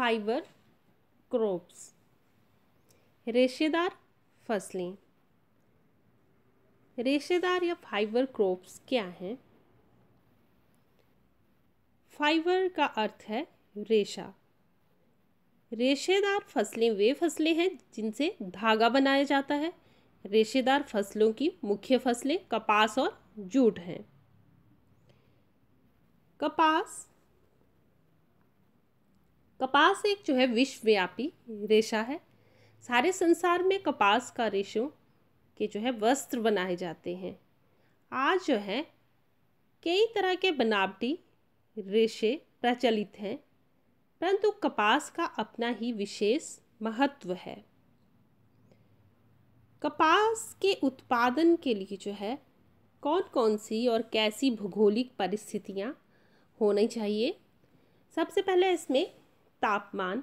fibre crops रेशेदार फसलें रेशेदार या फाइबर क्रॉप्स क्या हैं फाइबर का अर्थ है रेशा रेशेदार फसलें वे फसलें हैं जिनसे धागा बनाया जाता है रेशेदार फसलों की मुख्य फसलें कपास और जूट हैं कपास कपास एक जो है विश्वव्यापी रेशा है सारे संसार में कपास का रेशों के जो है वस्त्र बनाए जाते हैं आज जो है कई तरह के बनावटी रेशे प्रचलित हैं परंतु कपास का अपना ही विशेष महत्व है कपास के उत्पादन के लिए जो है कौन कौन सी और कैसी भौगोलिक परिस्थितियाँ होनी चाहिए सबसे पहले इसमें तापमान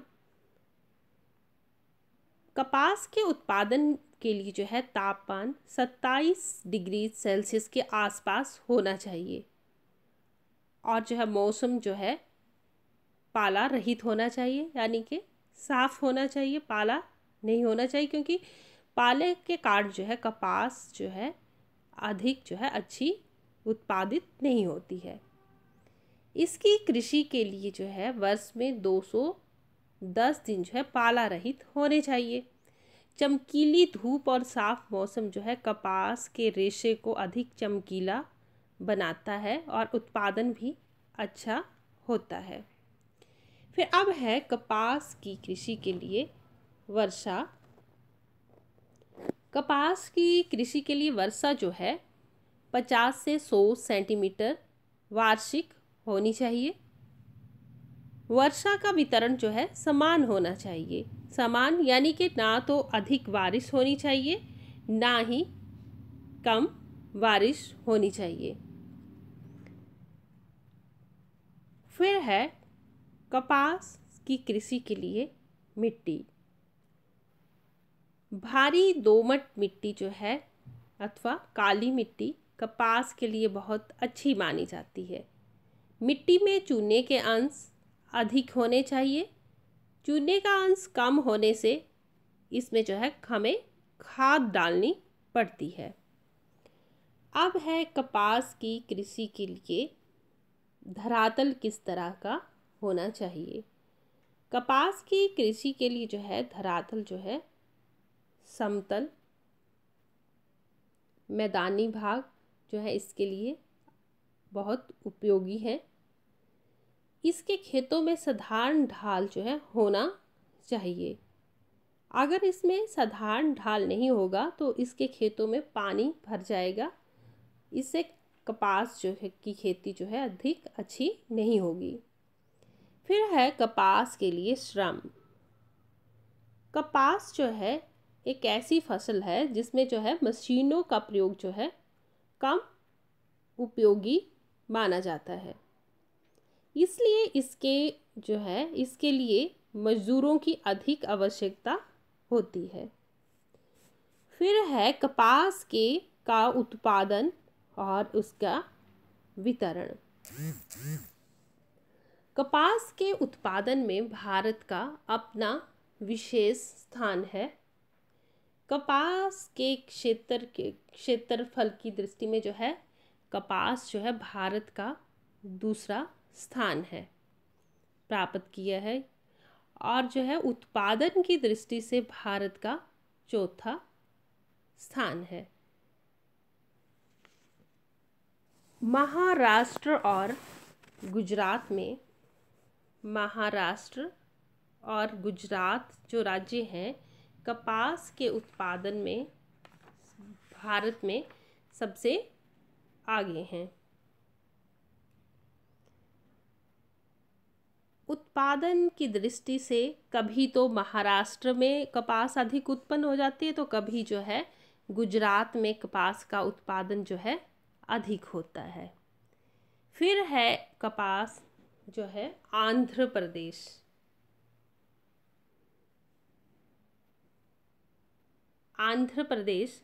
कपास के उत्पादन के लिए जो है तापमान 27 डिग्री सेल्सियस के आसपास होना चाहिए और जो है मौसम जो है पाला रहित होना चाहिए यानी कि साफ़ होना चाहिए पाला नहीं होना चाहिए क्योंकि पाले के कारण जो है कपास जो है अधिक जो है अच्छी उत्पादित नहीं होती है इसकी कृषि के लिए जो है वर्ष में 210 दिन जो है पाला रहित होने चाहिए चमकीली धूप और साफ मौसम जो है कपास के रेशे को अधिक चमकीला बनाता है और उत्पादन भी अच्छा होता है फिर अब है कपास की कृषि के लिए वर्षा कपास की कृषि के लिए वर्षा जो है पचास से सौ सेंटीमीटर वार्षिक होनी चाहिए वर्षा का वितरण जो है समान होना चाहिए समान यानी कि ना तो अधिक बारिश होनी चाहिए ना ही कम बारिश होनी चाहिए फिर है कपास की कृषि के लिए मिट्टी भारी दोमट मिट्टी जो है अथवा काली मिट्टी कपास के लिए बहुत अच्छी मानी जाती है मिट्टी में चूने के अंश अधिक होने चाहिए चूने का अंश कम होने से इसमें जो है हमें खाद डालनी पड़ती है अब है कपास की कृषि के लिए धरातल किस तरह का होना चाहिए कपास की कृषि के लिए जो है धरातल जो है समतल मैदानी भाग जो है इसके लिए बहुत उपयोगी है इसके खेतों में साधारण ढाल जो है होना चाहिए अगर इसमें साधारण ढाल नहीं होगा तो इसके खेतों में पानी भर जाएगा इससे कपास जो है की खेती जो है अधिक अच्छी नहीं होगी फिर है कपास के लिए श्रम कपास जो है एक ऐसी फसल है जिसमें जो है मशीनों का प्रयोग जो है कम उपयोगी माना जाता है इसलिए इसके जो है इसके लिए मजदूरों की अधिक आवश्यकता होती है फिर है कपास के का उत्पादन और उसका वितरण कपास के उत्पादन में भारत का अपना विशेष स्थान है कपास के क्षेत्र के क्षेत्रफल की दृष्टि में जो है कपास जो है भारत का दूसरा स्थान है प्राप्त किया है और जो है उत्पादन की दृष्टि से भारत का चौथा स्थान है महाराष्ट्र और गुजरात में महाराष्ट्र और गुजरात जो राज्य हैं कपास के उत्पादन में भारत में सबसे आगे हैं उत्पादन की दृष्टि से कभी तो महाराष्ट्र में कपास अधिक उत्पन्न हो जाती है तो कभी जो है गुजरात में कपास का उत्पादन जो है अधिक होता है फिर है कपास जो है आंध्र प्रदेश आंध्र प्रदेश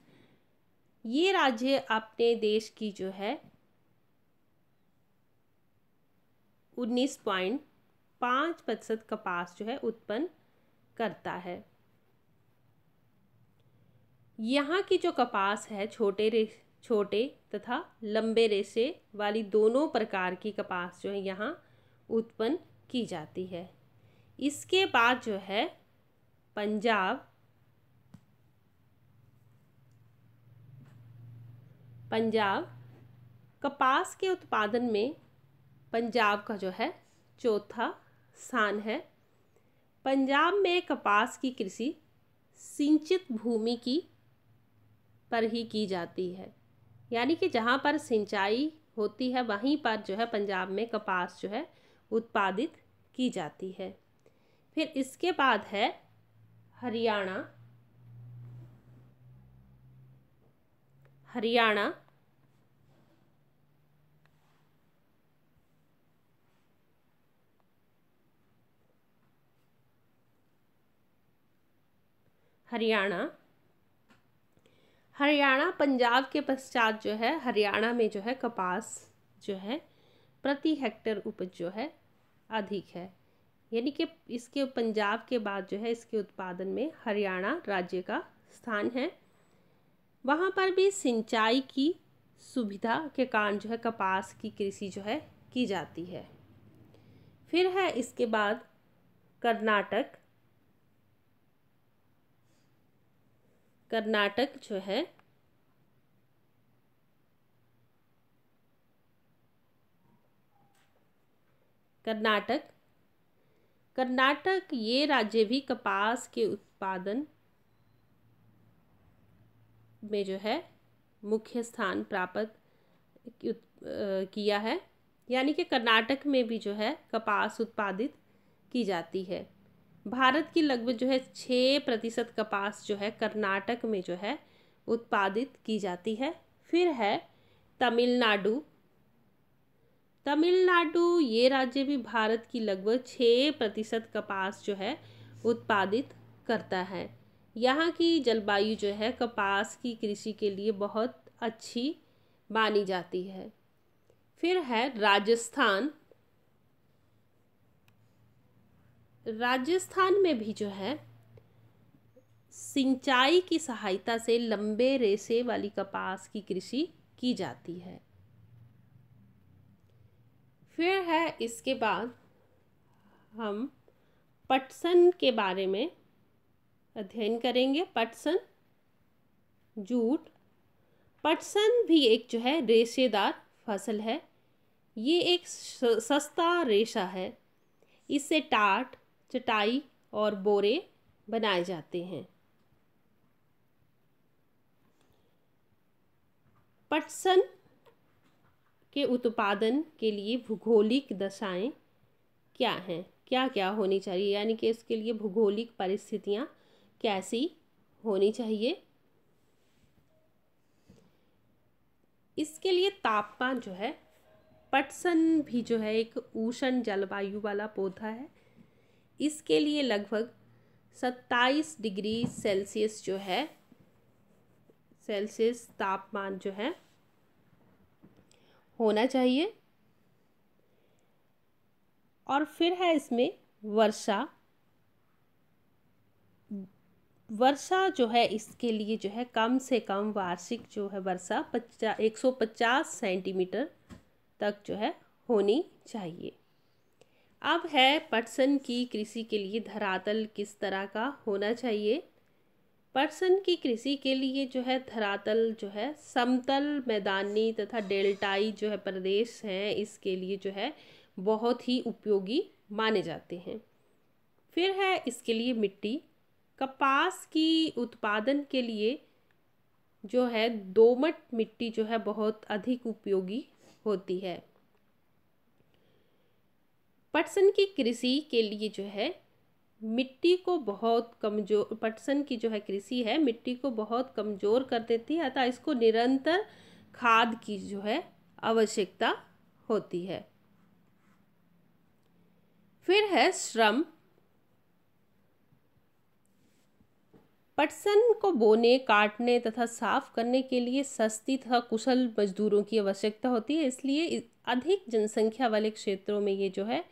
ये राज्य अपने देश की जो है उन्नीस पॉइंट पाँच प्रतिशत कपास जो है उत्पन्न करता है यहाँ की जो कपास है छोटे रे छोटे तथा लंबे रेशे वाली दोनों प्रकार की कपास जो है यहाँ उत्पन्न की जाती है इसके बाद जो है पंजाब पंजाब कपास के उत्पादन में पंजाब का जो है चौथा स्थान है पंजाब में कपास की कृषि सिंचित भूमि की पर ही की जाती है यानी कि जहाँ पर सिंचाई होती है वहीं पर जो है पंजाब में कपास जो है उत्पादित की जाती है फिर इसके बाद है हरियाणा हरियाणा हरियाणा हरियाणा पंजाब के पश्चात जो है हरियाणा में जो है कपास जो है प्रति हेक्टर उपज जो है अधिक है यानी कि इसके पंजाब के बाद जो है इसके उत्पादन में हरियाणा राज्य का स्थान है वहाँ पर भी सिंचाई की सुविधा के कारण जो है कपास की कृषि जो है की जाती है फिर है इसके बाद कर्नाटक कर्नाटक जो है कर्नाटक कर्नाटक ये राज्य भी कपास के उत्पादन में जो है मुख्य स्थान प्राप्त किया है यानी कि कर्नाटक में भी जो है कपास उत्पादित की जाती है भारत की लगभग जो है छः प्रतिशत कपास जो है कर्नाटक में जो है उत्पादित की जाती है फिर है तमिलनाडु तमिलनाडु ये राज्य भी भारत की लगभग छः प्रतिशत कपास जो है उत्पादित करता है यहाँ की जलवायु जो है कपास की कृषि के लिए बहुत अच्छी मानी जाती है फिर है राजस्थान राजस्थान में भी जो है सिंचाई की सहायता से लंबे रेशे वाली कपास की कृषि की जाती है फिर है इसके बाद हम पटसन के बारे में अध्ययन करेंगे पटसन जूट पटसन भी एक जो है रेशेदार फसल है ये एक सस्ता रेशा है इससे टाट चटाई और बोरे बनाए जाते हैं पटसन के उत्पादन के लिए भूगोलिक दशाएं क्या हैं क्या क्या होनी चाहिए यानी कि इसके लिए भूगोलिक परिस्थितियाँ कैसी होनी चाहिए इसके लिए तापमान जो है पटसन भी जो है एक ऊषण जलवायु वाला पौधा है इसके लिए लगभग सत्ताईस डिग्री सेल्सियस जो है सेल्सियस तापमान जो है होना चाहिए और फिर है इसमें वर्षा वर्षा जो है इसके लिए जो है कम से कम वार्षिक जो है वर्षा पचास एक सौ पचास सेंटीमीटर तक जो है होनी चाहिए अब है पटसन की कृषि के लिए धरातल किस तरह का होना चाहिए पटसन की कृषि के लिए जो है धरातल जो है समतल मैदानी तथा डेल्टाई जो है प्रदेश हैं इसके लिए जो है बहुत ही उपयोगी माने जाते हैं फिर है इसके लिए मिट्टी कपास की उत्पादन के लिए जो है दोमट मिट्टी जो है बहुत अधिक उपयोगी होती है पटसन की कृषि के लिए जो है मिट्टी को बहुत कमज़ोर पटसन की जो है कृषि है मिट्टी को बहुत कमज़ोर कर देती है अतः इसको निरंतर खाद की जो है आवश्यकता होती है फिर है श्रम पटसन को बोने काटने तथा साफ करने के लिए सस्ती तथा कुशल मजदूरों की आवश्यकता होती है इसलिए अधिक जनसंख्या वाले क्षेत्रों में ये जो है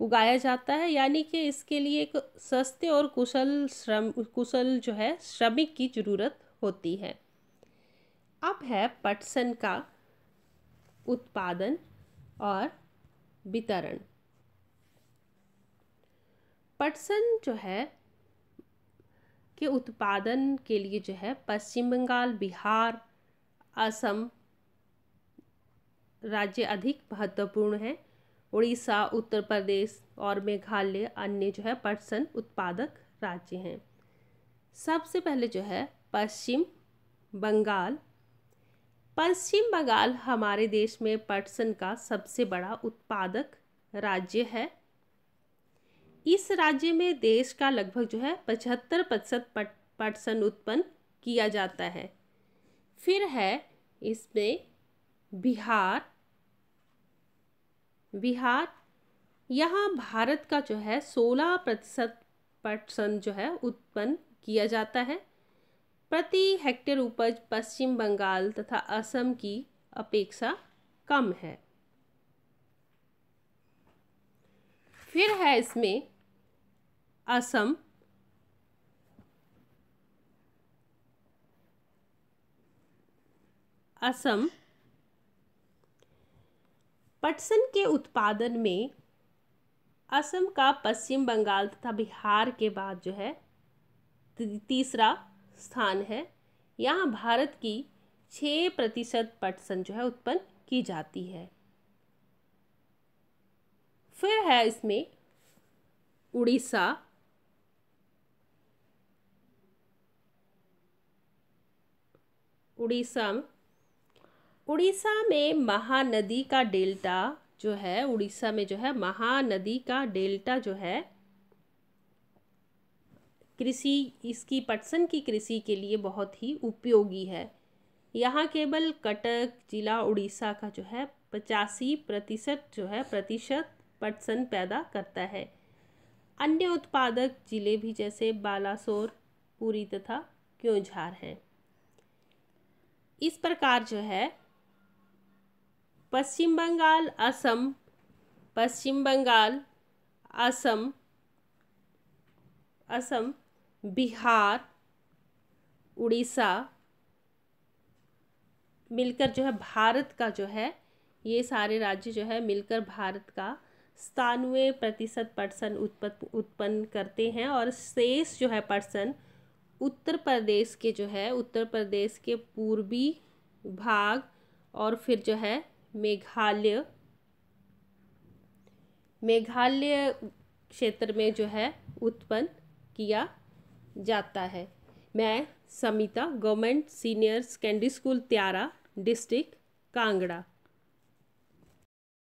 उगाया जाता है यानी कि इसके लिए एक सस्ते और कुशल श्रम कुशल जो है श्रमिक की ज़रूरत होती है अब है पटसन का उत्पादन और वितरण पटसन जो है के उत्पादन के लिए जो है पश्चिम बंगाल बिहार असम राज्य अधिक महत्वपूर्ण हैं उड़ीसा उत्तर प्रदेश और मेघालय अन्य जो है पटसन उत्पादक राज्य हैं सबसे पहले जो है पश्चिम बंगाल पश्चिम बंगाल हमारे देश में पटसन का सबसे बड़ा उत्पादक राज्य है इस राज्य में देश का लगभग जो है पचहत्तर प्रतिशत पट पटसन उत्पन्न किया जाता है फिर है इसमें बिहार बिहार यहाँ भारत का जो है सोलह प्रतिशत परसेंट जो है उत्पन्न किया जाता है प्रति हेक्टेयर उपज पश्चिम बंगाल तथा असम की अपेक्षा कम है फिर है इसमें असम असम पटसन के उत्पादन में असम का पश्चिम बंगाल तथा बिहार के बाद जो है तीसरा स्थान है यहाँ भारत की छः प्रतिशत पटसन जो है उत्पन्न की जाती है फिर है इसमें उड़ीसा उड़ीसा उड़ीसा में महानदी का डेल्टा जो है उड़ीसा में जो है महानदी का डेल्टा जो है कृषि इसकी पटसन की कृषि के लिए बहुत ही उपयोगी है यहाँ केवल कटक जिला उड़ीसा का जो है पचासी प्रतिशत जो है प्रतिशत पटसन पैदा करता है अन्य उत्पादक जिले भी जैसे बालासोर पूरी तथा क्योंझार हैं इस प्रकार जो है पश्चिम बंगाल असम पश्चिम बंगाल असम असम बिहार उड़ीसा मिलकर जो है भारत का जो है ये सारे राज्य जो है मिलकर भारत का सतानवे प्रतिशत पर्सन उत्पन्न करते हैं और शेष जो है पर्सन उत्तर प्रदेश के जो है उत्तर प्रदेश के पूर्वी भाग और फिर जो है मेघालय मेघालय क्षेत्र में जो है उत्पन्न किया जाता है मैं Samita government senior secondary school Tyara district Kangra